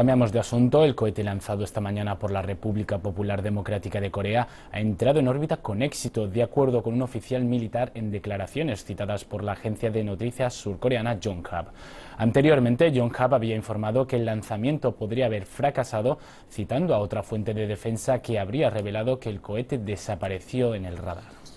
Cambiamos de asunto. El cohete lanzado esta mañana por la República Popular Democrática de Corea ha entrado en órbita con éxito, de acuerdo con un oficial militar en declaraciones citadas por la agencia de noticias surcoreana Yonhap. Anteriormente, Yonhap había informado que el lanzamiento podría haber fracasado, citando a otra fuente de defensa que habría revelado que el cohete desapareció en el radar.